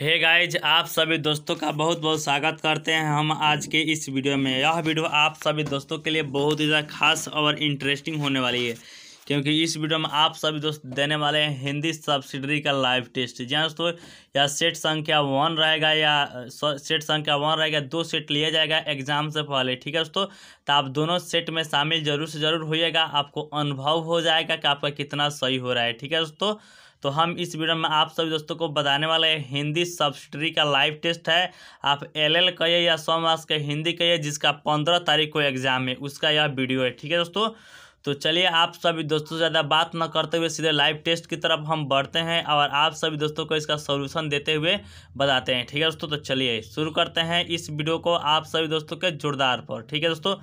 हे hey guys आप सभी दोस्तों का बहुत बहुत स्वागत करते हैं हम आज के इस वीडियो में यह वीडियो आप सभी दोस्तों के लिए बहुत ही ज़्यादा खास और इंटरेस्टिंग होने वाली है क्योंकि इस वीडियो में आप सभी दोस्त देने वाले हैं हिंदी सब्सिडरी का लाइव टेस्ट जी हाँ दोस्तों या सेट संख्या वन रहेगा या सेट संख्या वन रहेगा दो सेट लिया जाएगा एग्जाम से पहले ठीक है दोस्तों तो आप दोनों सेट में शामिल जरूर से जरूर होइएगा आपको अनुभव हो जाएगा कि आपका कितना सही हो रहा है ठीक है दोस्तों तो हम इस वीडियो में आप सभी दोस्तों को बताने वाले हैं हिंदी सब्सिडरी का लाइव टेस्ट है आप एलएल कहिए या सौ मार्क्स का हिंदी कहिए जिसका पंद्रह तारीख को एग्जाम है उसका यह वीडियो है ठीक है दोस्तों तो चलिए आप सभी दोस्तों से ज़्यादा बात न करते हुए सीधे लाइव टेस्ट की तरफ हम बढ़ते हैं और आप सभी दोस्तों को इसका सोल्यूशन देते हुए बताते हैं ठीक है दोस्तों तो चलिए शुरू करते हैं इस वीडियो को आप सभी दोस्तों के जोरदार पर ठीक है दोस्तों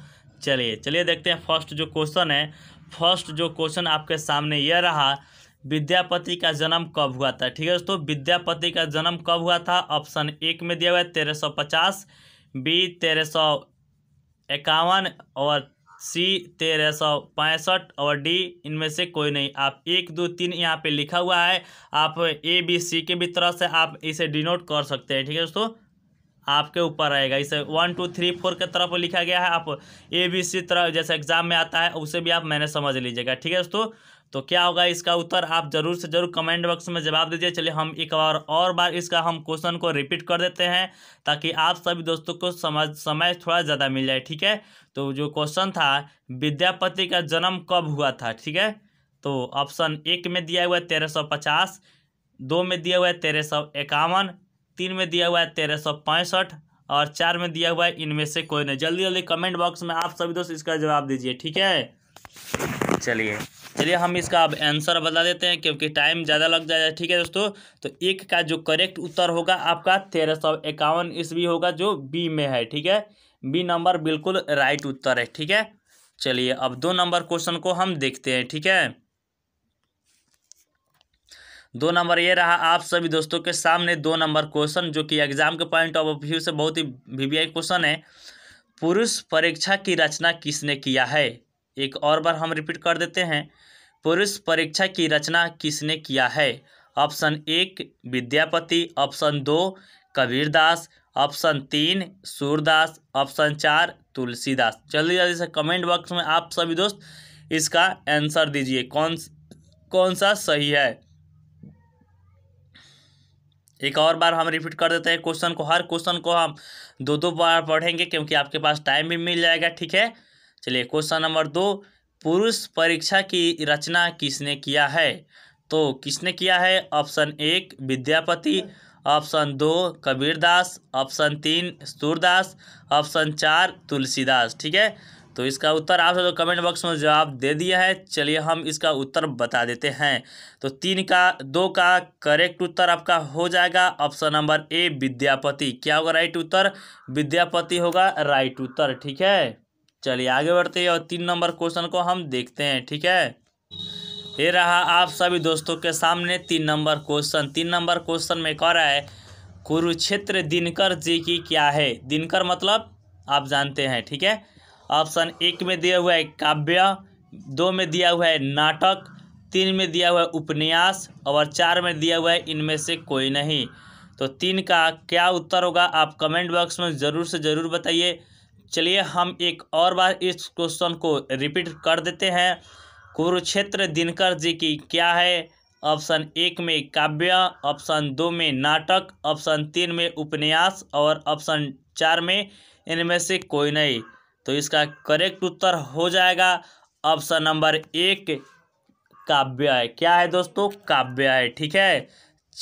चलिए चलिए देखते हैं फर्स्ट जो क्वेश्चन है फर्स्ट जो क्वेश्चन आपके सामने यह रहा विद्यापति का जन्म कब हुआ था ठीक है दोस्तों विद्यापति का जन्म कब हुआ था ऑप्शन एक में दिया हुआ है तेरह सौ पचास बी तेरह सौ इक्यावन और सी तेरह सौ पैंसठ और डी इनमें से कोई नहीं आप एक दो तीन यहाँ पे लिखा हुआ है आप ए बी सी के भी तरह से आप इसे डिनोट कर सकते हैं ठीक है दोस्तों आपके ऊपर रहेगा इसे वन टू थ्री फोर के तरफ लिखा गया है आप ए बी सी तरह जैसे एग्जाम में आता है उसे भी आप मैंने समझ लीजिएगा ठीक है दोस्तों तो क्या होगा इसका उत्तर आप जरूर से जरूर कमेंट बॉक्स में जवाब दीजिए चलिए हम एक बार और बार इसका हम क्वेश्चन को रिपीट कर देते हैं ताकि आप सभी दोस्तों को समझ समय थोड़ा ज़्यादा मिल जाए ठीक है तो जो क्वेश्चन था विद्यापति का जन्म कब हुआ था ठीक है तो ऑप्शन एक में दिया हुआ है तेरह सौ पचास दो में दिया हुआ है तेरह सौ इक्यावन तीन में दिया हुआ है तेरह सौ पैंसठ और चार में दिया हुआ है इनमें से कोई नहीं जल्दी जल्दी कमेंट बॉक्स में आप सभी दोस्त इसका जवाब दीजिए ठीक है चलिए चलिए हम इसका अब आंसर बता देते हैं क्योंकि टाइम ज़्यादा लग जाएगा ठीक है दोस्तों तो एक का जो करेक्ट उत्तर होगा आपका तेरह सौ इक्यावन ईस्वी होगा जो बी में है ठीक है बी नंबर बिल्कुल राइट उत्तर है ठीक है चलिए अब दो नंबर क्वेश्चन को हम देखते हैं ठीक है दो नंबर ये रहा आप सभी दोस्तों के सामने दो नंबर क्वेश्चन जो कि एग्जाम के पॉइंट ऑफ व्यू से बहुत ही वीवीआई क्वेश्चन है पुरुष परीक्षा की रचना किसने किया है एक और बार हम रिपीट कर देते हैं पुरुष परीक्षा की रचना किसने किया है ऑप्शन एक विद्यापति ऑप्शन दो कबीरदास ऑप्शन तीन सूरदास ऑप्शन चार तुलसीदास जल्दी जल्दी से कमेंट बॉक्स में आप सभी दोस्त इसका आंसर दीजिए कौन कौन सा सही है एक और बार हम रिपीट कर देते हैं क्वेश्चन को हर क्वेश्चन को हम दो दो बार पढ़ेंगे क्योंकि आपके पास टाइम भी मिल जाएगा ठीक है चलिए क्वेश्चन नंबर दो पुरुष परीक्षा की रचना किसने किया है तो किसने किया है ऑप्शन एक विद्यापति ऑप्शन दो कबीरदास ऑप्शन तीन सूरदास ऑप्शन चार तुलसीदास ठीक है तो इसका उत्तर आप तो कमेंट बॉक्स में जवाब दे दिया है चलिए हम इसका उत्तर बता देते हैं तो तीन का दो का करेक्ट उत्तर आपका हो जाएगा ऑप्शन नंबर ए विद्यापति क्या होगा राइट उत्तर विद्यापति होगा राइट उत्तर ठीक है चलिए आगे बढ़ते हैं और तीन नंबर क्वेश्चन को हम देखते हैं ठीक है ये रहा आप सभी दोस्तों के सामने तीन नंबर क्वेश्चन तीन नंबर क्वेश्चन में कह रहा है कुरुक्षेत्र दिनकर जी की क्या है दिनकर मतलब आप जानते हैं ठीक है ऑप्शन एक में दिया हुआ है काव्य दो में दिया हुआ है नाटक तीन में दिया हुआ है उपन्यास और चार में दिया हुआ है इनमें से कोई नहीं तो तीन का क्या उत्तर होगा आप कमेंट बॉक्स में ज़रूर से ज़रूर बताइए चलिए हम एक और बार इस क्वेश्चन को रिपीट कर देते हैं कुरुक्षेत्र दिनकर जी की क्या है ऑप्शन एक में काव्य ऑप्शन दो में नाटक ऑप्शन तीन में उपन्यास और ऑप्शन चार में इनमें से कोई नहीं तो इसका करेक्ट उत्तर हो जाएगा ऑप्शन नंबर एक काव्य है क्या है दोस्तों काव्य है ठीक है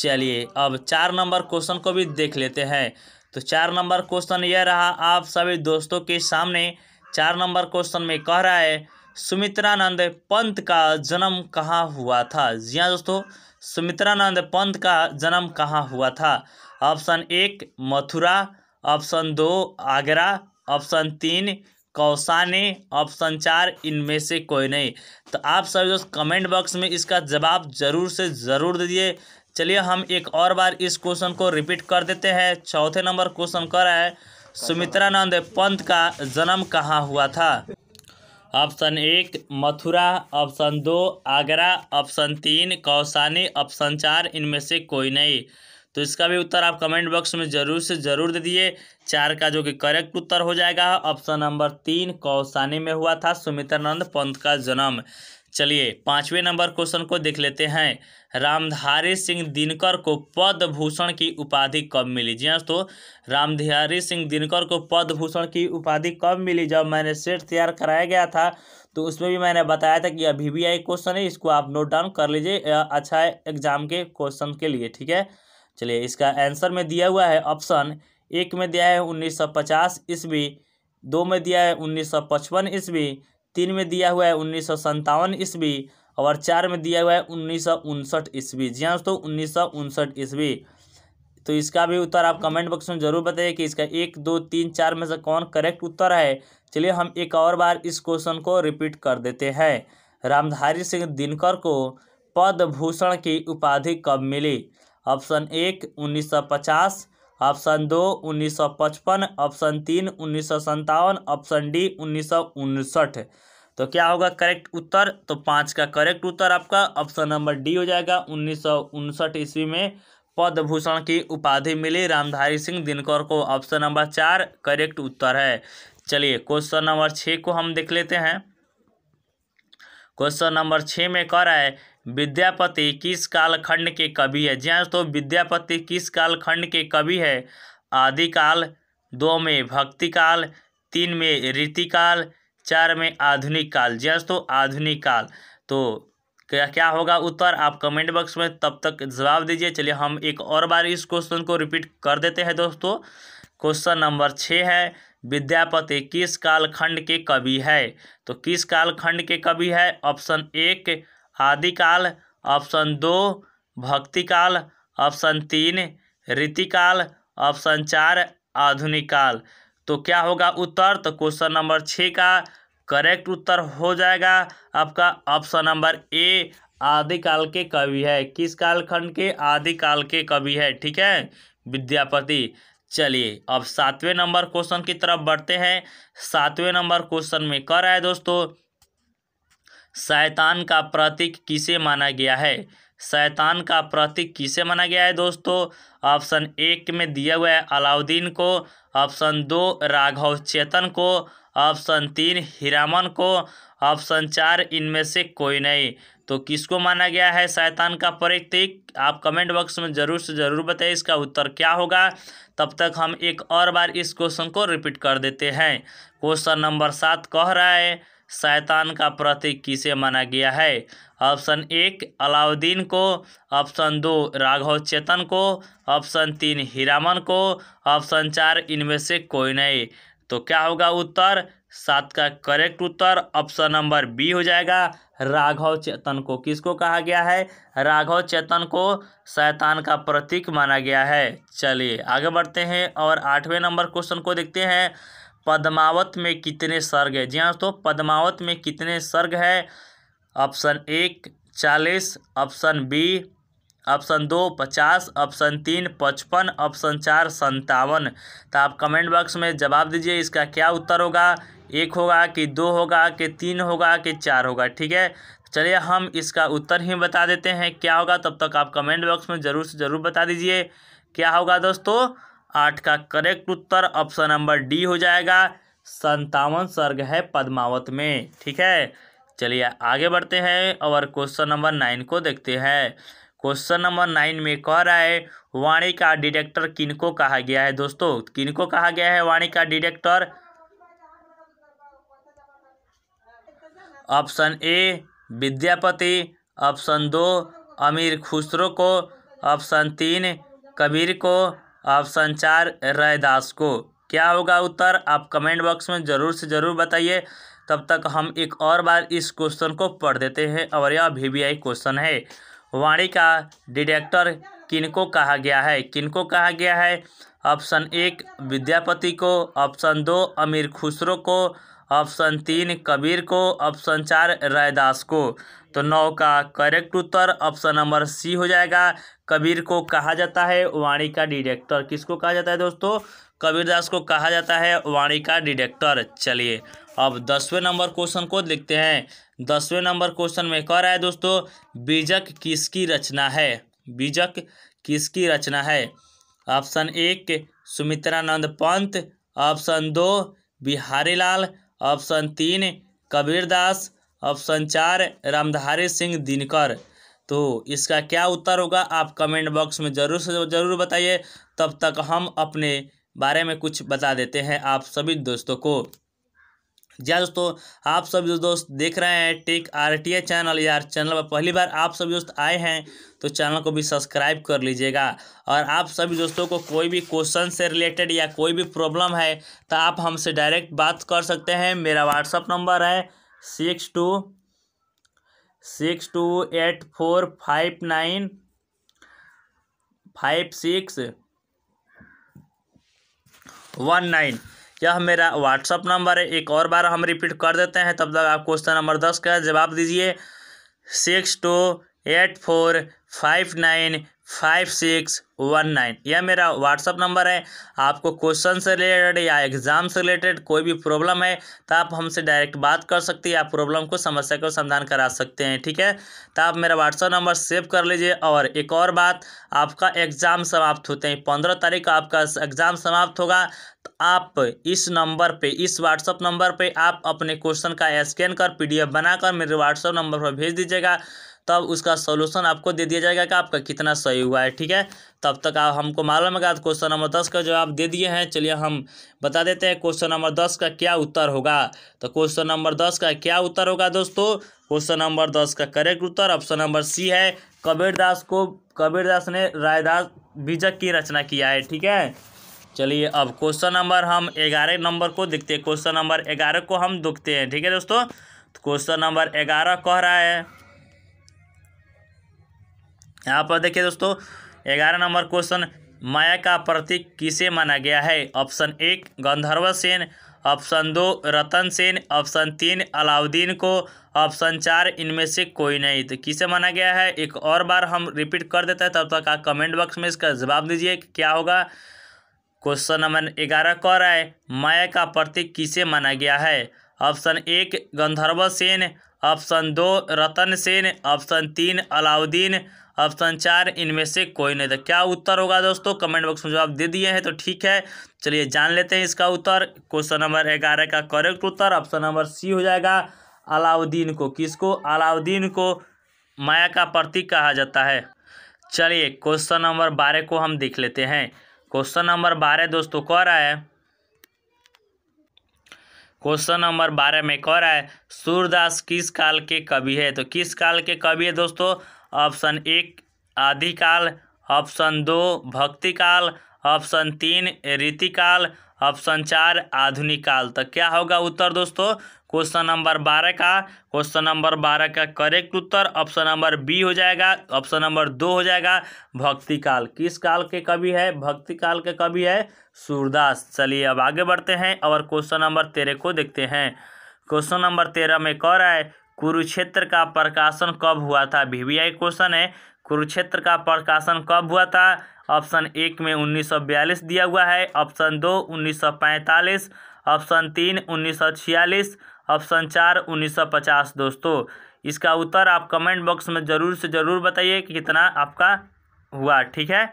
चलिए अब चार नंबर क्वेश्चन को भी देख लेते हैं तो चार नंबर क्वेश्चन यह रहा आप सभी दोस्तों के सामने चार नंबर क्वेश्चन में कह रहा है सुमित्रानंद पंत का जन्म कहाँ हुआ था जी हाँ दोस्तों सुमित्रानंद पंत का जन्म कहाँ हुआ था ऑप्शन एक मथुरा ऑप्शन दो आगरा ऑप्शन तीन कौसानी ऑप्शन चार इनमें से कोई नहीं तो आप सभी दोस्त कमेंट बॉक्स में इसका जवाब जरूर से ज़रूर दीजिए चलिए हम एक और बार इस क्वेश्चन को रिपीट कर देते हैं चौथे नंबर क्वेश्चन कर रहा है सुमित्रानंद पंत का जन्म कहाँ हुआ था ऑप्शन एक मथुरा ऑप्शन दो आगरा ऑप्शन तीन कौसानी ऑप्शन चार इनमें से कोई नहीं तो इसका भी उत्तर आप कमेंट बॉक्स में ज़रूर से ज़रूर दे दिए चार का जो कि करेक्ट उत्तर हो जाएगा ऑप्शन नंबर तीन कौसानी में हुआ था सुमित्रानंद पंत का जन्म चलिए पांचवें नंबर क्वेश्चन को देख लेते हैं रामधारी सिंह दिनकर को पद भूषण की उपाधि कब मिली जी तो रामधारी सिंह दिनकर को पद भूषण की उपाधि कब मिली जब मैंने सेट तैयार कराया गया था तो उसमें भी मैंने बताया था कि अभी भी आई क्वेश्चन है इसको आप नोट डाउन कर लीजिए अच्छा है एग्जाम के क्वेश्चन के लिए ठीक है चलिए इसका आंसर में दिया हुआ है ऑप्शन एक में दिया है उन्नीस सौ पचास ईस्वी दो में दिया है उन्नीस सौ पचपन ईस्वी तीन में दिया हुआ है उन्नीस सौ संतावन ईस्वी और चार में दिया हुआ है उन्नीस सौ उनसठ ईस्वी जी हाँ दोस्तों उन्नीस सौ उनसठ ईस्वी तो इसका भी उत्तर आप कमेंट बॉक्स में जरूर बताइए कि इसका एक दो तीन चार में से कौन करेक्ट उत्तर है चलिए हम एक और बार इस क्वेश्चन को रिपीट कर देते हैं रामधारी सिंह दिनकर को पद्म भूषण की उपाधि कब मिली ऑप्शन एक 1950 ऑप्शन दो 1955 ऑप्शन तीन उन्नीस ऑप्शन डी उन्नीस तो क्या होगा करेक्ट उत्तर तो पाँच का करेक्ट उत्तर आपका ऑप्शन नंबर डी हो जाएगा उन्नीस ईस्वी में पदभूषण की उपाधि मिली रामधारी सिंह दिनकर को ऑप्शन नंबर चार करेक्ट उत्तर है चलिए क्वेश्चन नंबर छः को हम देख लेते हैं क्वेश्चन नंबर छः में कह रहा है विद्यापति किस कालखंड के कवि है जी हाँ तो विद्यापति किस कालखंड के कवि है आदिकाल दो में भक्ति काल तीन में रीतिकाल चार में आधुनिक काल जी हाँ तो आधुनिक काल तो क्या क्या होगा उत्तर आप कमेंट बॉक्स में तब तक जवाब दीजिए चलिए हम एक और बार इस क्वेश्चन को रिपीट कर देते हैं दोस्तों क्वेश्चन नंबर छः है विद्यापति किस कालखंड के कवि है तो किस कालखंड के कवि है ऑप्शन एक आदिकाल ऑप्शन दो भक्तिकाल ऑप्शन तीन रीतिकाल ऑप्शन चार आधुनिक काल तो क्या होगा उत्तर तो क्वेश्चन नंबर छः का करेक्ट उत्तर हो जाएगा आपका ऑप्शन नंबर ए आदिकाल के कवि है किस कालखंड के आदिकाल के कवि है ठीक है विद्यापति चलिए अब सातवें नंबर क्वेश्चन की तरफ बढ़ते हैं सातवें नंबर क्वेश्चन में कर रहा है दोस्तों शैतान का प्रतीक किसे माना गया है शैतान का प्रतीक किसे माना गया है दोस्तों ऑप्शन एक में दिया हुआ है अलाउद्दीन को ऑप्शन दो राघव चेतन को ऑप्शन तीन हीरामन को ऑप्शन चार इनमें से कोई नहीं तो किसको माना गया है शैतान का प्रतीक आप कमेंट बॉक्स में ज़रूर से ज़रूर बताइए इसका उत्तर क्या होगा तब तक हम एक और बार इस क्वेश्चन को रिपीट कर देते हैं क्वेश्चन नंबर सात कह रहा है शैतान का प्रतीक किसे माना गया है ऑप्शन एक अलाउद्दीन को ऑप्शन दो राघव चेतन को ऑप्शन तीन हीरामन को ऑप्शन चार इनमें से कोई नहीं तो क्या होगा उत्तर सात का करेक्ट उत्तर ऑप्शन नंबर बी हो जाएगा राघव चेतन को किसको कहा गया है राघव चेतन को शैतान का प्रतीक माना गया है चलिए आगे बढ़ते हैं और आठवें नंबर क्वेश्चन को देखते हैं पद्मावत में कितने स्वर्ग है जी हाँ दोस्तों पद्मावत में कितने स्वर्ग है ऑप्शन एक चालीस ऑप्शन बी ऑप्शन दो पचास ऑप्शन तीन पचपन ऑप्शन चार संतावन तो आप कमेंट बॉक्स में जवाब दीजिए इसका क्या उत्तर होगा एक होगा कि दो होगा कि तीन होगा कि चार होगा ठीक है चलिए हम इसका उत्तर ही बता देते हैं क्या होगा तब तक आप कमेंट बॉक्स में ज़रूर से ज़रूर बता दीजिए क्या होगा दोस्तों आठ का करेक्ट उत्तर ऑप्शन नंबर डी हो जाएगा संतावन स्वर्ग है पद्मावत में ठीक है चलिए आगे बढ़ते हैं और क्वेश्चन नंबर नाइन को देखते हैं क्वेश्चन नंबर नाइन में कह रहा है वाणी का किन किनको कहा गया है दोस्तों किनको कहा गया है वाणी का director option A Vidyapati option दो अमीर खुसरो को ऑप्शन तीन कबीर को ऑप्शन चार रैदास को क्या होगा उत्तर आप कमेंट बॉक्स में ज़रूर से ज़रूर बताइए तब तक हम एक और बार इस क्वेश्चन को पढ़ देते हैं और यह वी क्वेश्चन है वाणी का डिडेक्टर किनको कहा गया है किनको कहा गया है ऑप्शन एक विद्यापति को ऑप्शन दो अमीर खुसरो को ऑप्शन तीन कबीर को ऑप्शन चार रैदास को तो नौ का करेक्ट उत्तर ऑप्शन नंबर सी हो जाएगा कबीर को कहा जाता है वाणी का डिडेक्टर किसको कहा जाता है दोस्तों कबीरदास को कहा जाता है वाणी का डिडेक्टर चलिए अब दसवें नंबर क्वेश्चन को लिखते हैं दसवें नंबर क्वेश्चन में कह रहा है दोस्तों बीजक किसकी रचना है बीजक किसकी रचना है ऑप्शन एक सुमित्रानंद पंत ऑप्शन दो बिहारी लाल ऑप्शन तीन कबीरदास ऑप्शन चार रामधारी सिंह दिनकर तो इसका क्या उत्तर होगा आप कमेंट बॉक्स में ज़रूर से ज़रूर बताइए तब तक हम अपने बारे में कुछ बता देते हैं आप सभी दोस्तों को जी हाँ दोस्तों आप सभी जो दोस्त देख रहे हैं टेक आर टी चैनल यार चैनल पर पहली बार आप सभी दोस्त आए हैं तो चैनल को भी सब्सक्राइब कर लीजिएगा और आप सभी दोस्तों को कोई भी क्वेश्चन से रिलेटेड या कोई भी प्रॉब्लम है तो आप हमसे डायरेक्ट बात कर सकते हैं मेरा व्हाट्सअप नंबर है six two six two eight four five nine five six one nine यह मेरा व्हाट्सअप नंबर है एक और बार हम रिपीट कर देते हैं तब तक आप क्वेश्चन नंबर दस का जवाब दीजिए six two eight four five nine five six one nine यह मेरा व्हाट्सअप नंबर है आपको क्वेश्चन से रिलेटेड या एग्ज़ाम से रिलेटेड कोई भी प्रॉब्लम है तो आप हमसे डायरेक्ट बात कर सकते हैं या प्रॉब्लम को समस्या को समाधान करा सकते हैं ठीक है तो आप मेरा व्हाट्सअप नंबर सेव कर लीजिए और एक और बात आपका एग्ज़ाम समाप्त होते हैं पंद्रह तारीख को आपका एग्ज़ाम समाप्त होगा तो आप इस नंबर पर इस व्हाट्सअप नंबर पर आप अपने क्वेश्चन का स्कैन कर पी बनाकर मेरे व्हाट्सअप नंबर पर भेज दीजिएगा तब उसका सोल्यूशन आपको दे दिया जाएगा कि आपका कितना सही हुआ है ठीक है तब तक आप हमको मालूम होगा क्वेश्चन नंबर दस का जवाब दे दिए हैं चलिए हम बता देते हैं क्वेश्चन नंबर दस का क्या उत्तर होगा तो क्वेश्चन नंबर दस का क्या उत्तर होगा दोस्तों क्वेश्चन नंबर दस का करेक्ट उत्तर ऑप्शन नंबर सी है कबीरदास को कबीरदास ने रायदास बीजक की रचना किया है ठीक है चलिए अब क्वेश्चन नंबर हम ग्यारह नंबर को देखते हैं क्वेश्चन नंबर ग्यारह को हम दुखते हैं ठीक है दोस्तों क्वेश्चन तो नंबर ग्यारह कह रहा है यहाँ पर देखिए दोस्तों ग्यारह नंबर क्वेश्चन माया का प्रतीक किसे माना गया है ऑप्शन एक गंधर्व सेन ऑप्शन दो रतन सेन ऑप्शन तीन अलाउद्दीन को ऑप्शन चार इनमें से कोई नहीं तो किसे माना गया है एक और बार हम रिपीट कर देते हैं तब तक आप कमेंट बॉक्स में इसका जवाब दीजिए क्या होगा क्वेश्चन नंबर ग्यारह कह रहा है माया का प्रतीक किसे माना गया है ऑप्शन एक गंधर्व सेन ऑप्शन दो रतन सेन ऑप्शन तीन अलाउद्दीन ऑप्शन चार इनमें से कोई नहीं था तो क्या उत्तर होगा दोस्तों कमेंट बॉक्स में जवाब दे दिए हैं तो ठीक है चलिए जान लेते हैं इसका उत्तर क्वेश्चन नंबर ग्यारह का करेक्ट उत्तर ऑप्शन नंबर सी हो जाएगा अलाउद्दीन को किसको अलाउद्दीन को माया का प्रतीक कहा जाता है चलिए क्वेश्चन नंबर बारह को हम देख लेते हैं क्वेश्चन नंबर बारह दोस्तों कह रहा है क्वेश्चन नंबर बारह में कह रहा है सूरदास किस काल के कवि है तो किस काल के कवि है दोस्तों ऑप्शन एक आदिकाल ऑप्शन दो भक्तिकाल ऑप्शन तीन रीतिकाल ऑप्शन चार आधुनिक काल तो क्या होगा उत्तर दोस्तों क्वेश्चन नंबर बारह का क्वेश्चन नंबर बारह का करेक्ट उत्तर ऑप्शन नंबर बी हो जाएगा ऑप्शन नंबर दो हो जाएगा भक्ति काल किस काल के कवि है भक्ति काल के कवि है सूरदास चलिए अब आगे बढ़ते हैं और क्वेश्चन नंबर तेरह को देखते हैं क्वेश्चन नंबर तेरह में कह रहा है कुरुक्षेत्र का प्रकाशन कब हुआ था वीवीआई क्वेश्चन है कुरुक्षेत्र का प्रकाशन कब हुआ था ऑप्शन एक में 1942 दिया हुआ है ऑप्शन दो 1945 ऑप्शन तीन 1946 ऑप्शन चार 1950 दोस्तों इसका उत्तर आप कमेंट बॉक्स में ज़रूर से ज़रूर बताइए कि कितना आपका हुआ ठीक है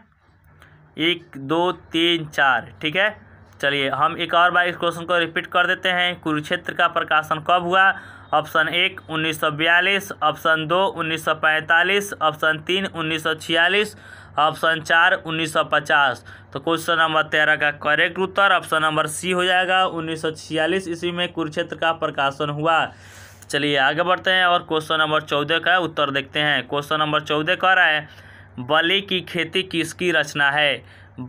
एक दो तीन चार ठीक है चलिए हम एक और बार इस क्वेश्चन को रिपीट कर देते हैं कुरुक्षेत्र का प्रकाशन कब हुआ ऑप्शन एक उन्नीस ऑप्शन दो उन्नीस ऑप्शन तीन उन्नीस ऑप्शन चार 1950 तो क्वेश्चन नंबर तेरह का करेक्ट उत्तर ऑप्शन नंबर सी हो जाएगा 1946 ईस्वी में कुरुक्षेत्र का प्रकाशन हुआ चलिए आगे बढ़ते हैं और क्वेश्चन नंबर चौदह का उत्तर देखते हैं क्वेश्चन नंबर चौदह कह रहा है बलि की खेती किसकी रचना है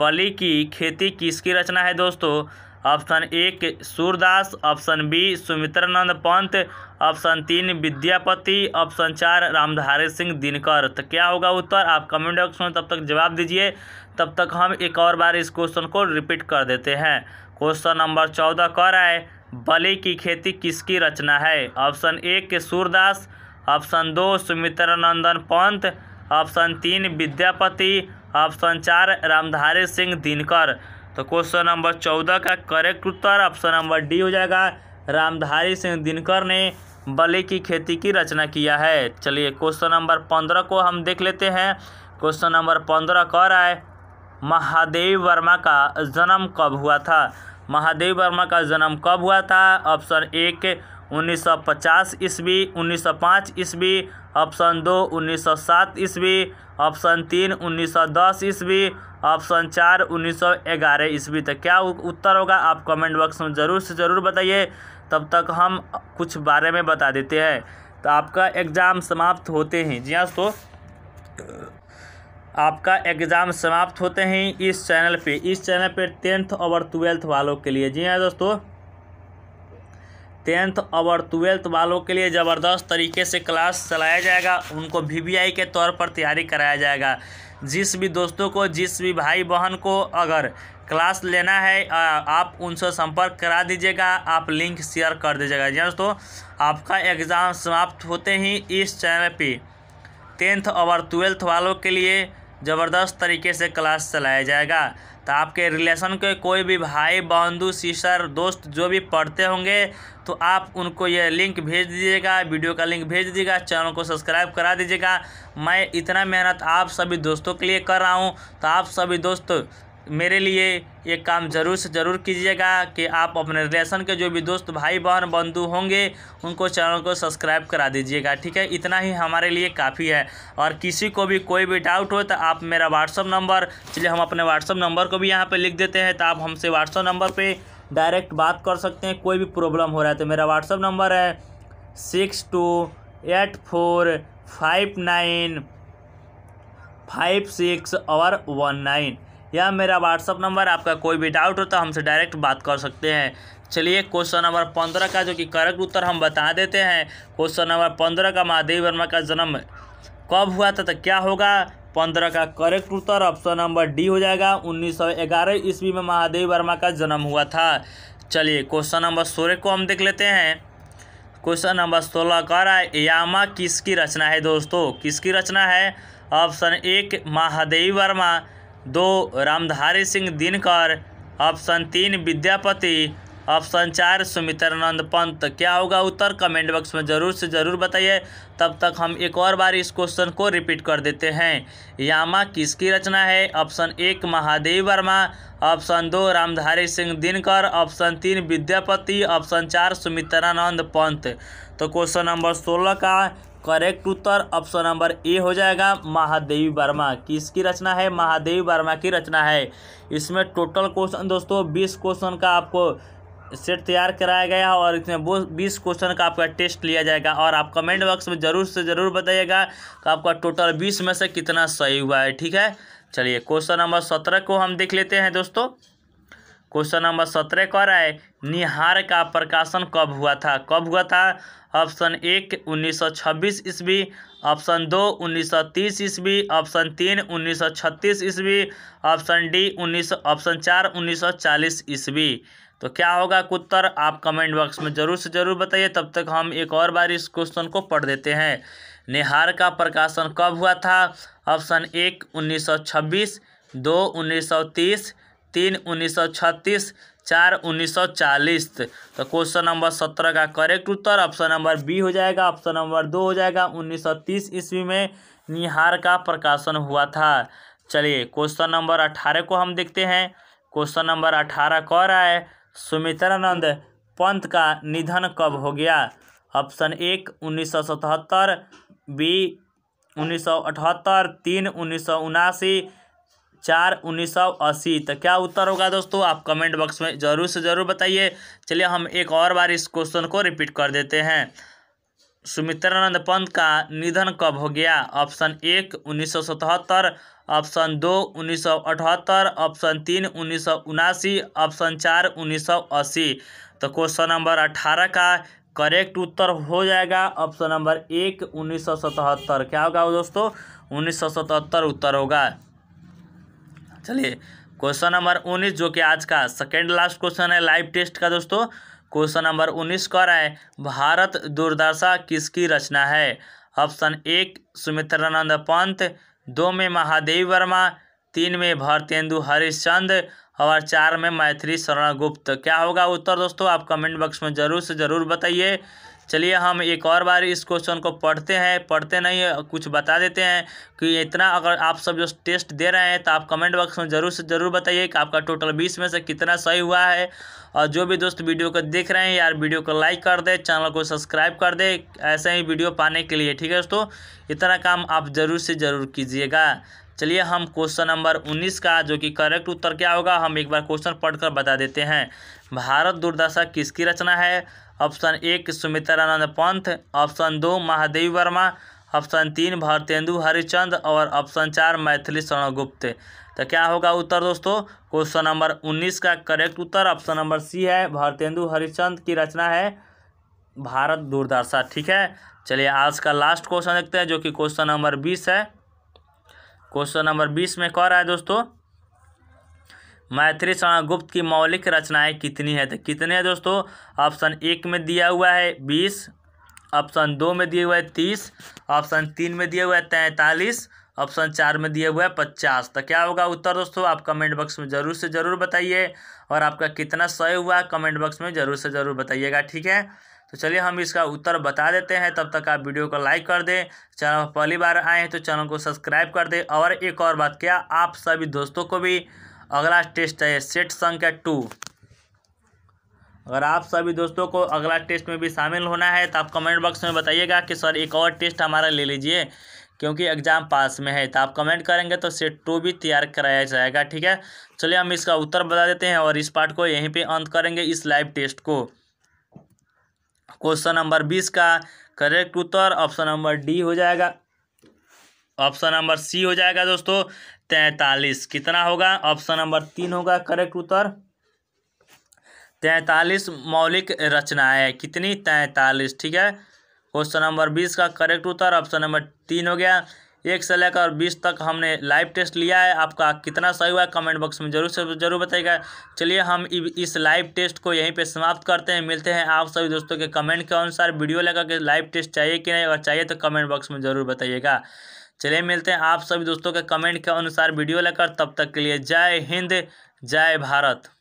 बलि की खेती किसकी रचना है दोस्तों ऑप्शन एक Surdas option B Sumitranand Pant option तीन विद्यापति ऑप्शन चार रामधारी सिंह दिनकर तो क्या होगा उत्तर आप कमेंट बॉक्स में तब तक जवाब दीजिए तब तक हम एक और बार इस क्वेश्चन को रिपीट कर देते हैं क्वेश्चन नंबर चौदह कह रहा है बलि की खेती किसकी रचना है ऑप्शन एक के सूरदास ऑप्शन दो सुमित्रानंदन पंत ऑप्शन तीन विद्यापति ऑप्शन चार रामधारी सिंह दिनकर तो क्वेश्चन नंबर चौदह का करेक्ट उत्तर ऑप्शन नंबर डी हो जाएगा रामधारी सिंह दिनकर ने बले की खेती की रचना किया है चलिए क्वेश्चन नंबर पंद्रह को हम देख लेते हैं क्वेश्चन नंबर पंद्रह कह रहा है महादेव वर्मा का जन्म कब हुआ था महादेव वर्मा का जन्म कब हुआ था ऑप्शन एक 1950 ईस्वी 1905 ईस्वी ऑप्शन दो 1907 ईस्वी ऑप्शन तीन 1910 ईस्वी ऑप्शन चार उन्नीस सौ ग्यारह ईस्वी तक क्या उत्तर होगा आप कमेंट बॉक्स में ज़रूर से ज़रूर बताइए तब तक हम कुछ बारे में बता देते हैं तो आपका एग्ज़ाम समाप्त होते ही जी हाँ तो आपका एग्ज़ाम समाप्त होते ही इस चैनल पे इस चैनल पे टेंथ और ट्वेल्थ वालों के लिए जी हाँ दोस्तों टेंथ और ट्वेल्थ वालों के लिए ज़बरदस्त तरीके से क्लास चलाया जाएगा उनको वी के तौर पर तैयारी कराया जाएगा जिस भी दोस्तों को जिस भी भाई बहन को अगर क्लास लेना है आप उनसे संपर्क करा दीजिएगा आप लिंक शेयर कर दीजिएगा जी हाँ दोस्तों आपका एग्ज़ाम समाप्त होते ही इस चैनल पे टेंथ और ट्वेल्थ वालों के लिए ज़बरदस्त तरीके से क्लास चलाया जाएगा तो आपके रिलेशन के कोई भी भाई बंधु सिस्टर दोस्त जो भी पढ़ते होंगे तो आप उनको ये लिंक भेज दीजिएगा वीडियो का लिंक भेज दीजिएगा चैनल को सब्सक्राइब करा दीजिएगा मैं इतना मेहनत आप सभी दोस्तों के लिए कर रहा हूँ तो आप सभी दोस्त मेरे लिए ये काम ज़रूर से ज़रूर कीजिएगा कि आप अपने रिलेशन के जो भी दोस्त भाई बहन बंधु होंगे उनको चैनल को सब्सक्राइब करा दीजिएगा ठीक है इतना ही हमारे लिए काफ़ी है और किसी को भी कोई भी डाउट हो तो आप मेरा व्हाट्सअप नंबर चलिए हम अपने व्हाट्सअप नंबर को भी यहाँ पर लिख देते हैं तो आप हमसे व्हाट्सअप नंबर पर डायरेक्ट बात कर सकते हैं कोई भी प्रॉब्लम हो रहा है तो मेरा व्हाट्सअप नंबर है six two eight four five nine five six और वन नाइन या मेरा व्हाट्सअप नंबर आपका कोई भी डाउट हो तो हमसे डायरेक्ट बात कर सकते हैं चलिए क्वेश्चन नंबर पंद्रह का जो कि करेक्ट उत्तर हम बता देते हैं क्वेश्चन नंबर पंद्रह का महादेव वर्मा का जन्म कब हुआ था तो क्या होगा पंद्रह का करेक्ट उत्तर ऑप्शन नंबर डी हो जाएगा उन्नीस सौ ग्यारह ईस्वी में महादेव वर्मा का जन्म हुआ था चलिए क्वेश्चन नंबर सोलह को हम देख लेते हैं क्वेश्चन नंबर सोलह कह रहा है यामा किसकी रचना है दोस्तों किसकी रचना है ऑप्शन एक महादेव वर्मा दो रामधारी सिंह दिनकर ऑप्शन तीन विद्यापति ऑप्शन चार सुमित्रानंद पंत क्या होगा उत्तर कमेंट बॉक्स में ज़रूर से ज़रूर बताइए तब तक हम एक और बार इस क्वेश्चन को रिपीट कर देते हैं यामा किसकी रचना है ऑप्शन एक महादेव वर्मा ऑप्शन दो रामधारी सिंह दिनकर ऑप्शन तीन विद्यापति ऑप्शन चार सुमित्रानंद पंत तो क्वेश्चन नंबर सोलह का करेक्ट उत्तर ऑप्शन नंबर ए हो जाएगा महादेवी वर्मा किसकी रचना है महादेवी वर्मा की रचना है इसमें टोटल क्वेश्चन दोस्तों बीस क्वेश्चन का आपको सेट तैयार कराया गया है और इसमें वो बीस क्वेश्चन का आपका टेस्ट लिया जाएगा और आप कमेंट बॉक्स में ज़रूर से ज़रूर बताइएगा कि आपका टोटल बीस में से कितना सही हुआ है ठीक है चलिए क्वेश्चन नंबर सत्रह को हम देख लेते हैं दोस्तों क्वेश्चन नंबर सत्रह कह रहा है निहार का प्रकाशन कब हुआ था कब हुआ था ऑप्शन एक 1926 ईस्वी ऑप्शन दो 1930 ईस्वी ऑप्शन तीन 1936 ईस्वी ऑप्शन डी 19 ऑप्शन चार 1940 ईस्वी तो क्या होगा उत्तर आप कमेंट बॉक्स में ज़रूर से ज़रूर बताइए तब तक हम एक और बार इस क्वेश्चन को पढ़ देते हैं निहार का प्रकाशन कब हुआ था ऑप्शन एक 1926 दो 1930 तीन उन्नीस सौ छत्तीस चार उन्नीस सौ चालीस तो क्वेश्चन नंबर सत्रह का करेक्ट उत्तर ऑप्शन नंबर बी हो जाएगा ऑप्शन नंबर दो हो जाएगा उन्नीस सौ तीस ईस्वी में निहार का प्रकाशन हुआ था चलिए क्वेश्चन नंबर अठारह को हम देखते हैं क्वेश्चन नंबर अठारह कह रहा है सुमित्रानंद पंत का निधन कब हो गया ऑप्शन एक उन्नीस सौ सतहत्तर बी उन्नीस सौ अठहत्तर तीन उन्नीस सौ उनासी चार उन्नीस सौ अस्सी तो क्या उत्तर होगा दोस्तों आप कमेंट बॉक्स में ज़रूर से ज़रूर बताइए चलिए हम एक और बार इस क्वेश्चन को रिपीट कर देते हैं सुमित्रानंद पंत का निधन कब हो गया ऑप्शन एक उन्नीस सौ सतहत्तर ऑप्शन दो उन्नीस सौ अठहत्तर ऑप्शन तीन उन्नीस सौ उनासी ऑप्शन चार उन्नीस सौ अस्सी तो क्वेश्चन नंबर अठारह का करेक्ट उत्तर हो जाएगा ऑप्शन नंबर एक उन्नीस सौ सतहत्तर क्या होगा दोस्तों उन्नीस सौ सतहत्तर उत्तर होगा चलिए क्वेश्चन नंबर उन्नीस जो कि आज का सेकेंड लास्ट क्वेश्चन है लाइव टेस्ट का दोस्तों क्वेश्चन नंबर उन्नीस कह रहा है भारत दूरदर्शा किसकी रचना है ऑप्शन एक सुमित्रानंद पंत दो में महादेव वर्मा तीन में भरतेंदु हरिश्चंद और चार में मैथिली शरण गुप्त क्या होगा उत्तर दोस्तों आप कमेंट बॉक्स में ज़रूर से ज़रूर बताइए चलिए हम एक और बार इस क्वेश्चन को पढ़ते हैं पढ़ते नहीं कुछ बता देते हैं कि इतना अगर आप सब जो टेस्ट दे रहे हैं तो आप कमेंट बॉक्स में ज़रूर से ज़रूर बताइए कि आपका टोटल बीस में से कितना सही हुआ है और जो भी दोस्त वीडियो को देख रहे हैं यार वीडियो को लाइक कर दे चैनल को सब्सक्राइब कर दे ऐसे ही वीडियो पाने के लिए ठीक है दोस्तों इतना काम आप ज़रूर से ज़रूर कीजिएगा चलिए हम क्वेश्चन नंबर 19 का जो कि करेक्ट उत्तर क्या होगा हम एक बार क्वेश्चन पढ़कर बता देते हैं भारत दुर्दशा किसकी रचना है ऑप्शन एक सुमित्रानंद पंथ ऑप्शन दो महादेव वर्मा ऑप्शन तीन भारतेंदु हरिचंद और ऑप्शन चार मैथिली गुप्त तो क्या होगा उत्तर दोस्तों क्वेश्चन नंबर उन्नीस का करेक्ट उत्तर ऑप्शन नंबर सी है भारतेंदु हरिचंद की रचना है भारत दूरदर्शा ठीक है चलिए आज का लास्ट क्वेश्चन देखते हैं जो कि क्वेश्चन नंबर बीस है क्वेश्चन नंबर बीस में कह रहा है दोस्तों मैथिली शरणगुप्त की मौलिक रचनाएं कितनी है तो कितने हैं दोस्तों ऑप्शन एक में दिया हुआ है बीस ऑप्शन दो में दिया हुआ है तीस ऑप्शन तीन में दिया हुआ है तैंतालीस ऑप्शन चार में दिया हुआ है पचास तो क्या होगा उत्तर दोस्तों आप कमेंट बॉक्स में ज़रूर से ज़रूर बताइए और आपका कितना सही हुआ कमेंट बॉक्स में ज़रूर से ज़रूर बताइएगा ठीक है तो चलिए हम इसका उत्तर बता देते हैं तब तक आप वीडियो को लाइक कर दें चैनल पहली बार आए हैं तो चैनल को सब्सक्राइब कर दें और एक और बात क्या आप सभी दोस्तों को भी अगला टेस्ट है सेट संख्या टू अगर आप सभी दोस्तों को अगला टेस्ट में भी शामिल होना है तो आप कमेंट बॉक्स में बताइएगा कि सर एक और टेस्ट हमारा ले लीजिए क्योंकि एग्ज़ाम पास में है तो आप कमेंट करेंगे तो सेट टू भी तैयार कराया जाएगा ठीक है चलिए हम इसका उत्तर बता देते हैं और इस पार्ट को यहीं पे अंत करेंगे इस लाइव टेस्ट को क्वेश्चन नंबर बीस का करेक्ट उत्तर ऑप्शन नंबर डी हो जाएगा ऑप्शन नंबर सी हो जाएगा दोस्तों तैंतालीस कितना होगा ऑप्शन नंबर तीन होगा करेक्ट उत्तर तैंतालीस मौलिक रचनाएं कितनी तैंतालीस ठीक है क्वेश्चन नंबर बीस का करेक्ट उत्तर ऑप्शन नंबर तीन हो गया एक से लेकर बीस तक हमने लाइव टेस्ट लिया है आपका कितना सही हुआ है कमेंट बॉक्स में जरूर से जरूर बताइएगा चलिए हम इस लाइव टेस्ट को यहीं पे समाप्त करते हैं मिलते हैं आप सभी दोस्तों के कमेंट के अनुसार वीडियो लगा के लाइव टेस्ट चाहिए कि नहीं और चाहिए तो कमेंट बॉक्स में जरूर बताइएगा चलिए मिलते हैं आप सभी दोस्तों के कमेंट के अनुसार वीडियो लेकर तब तक के लिए जय हिंद जय भारत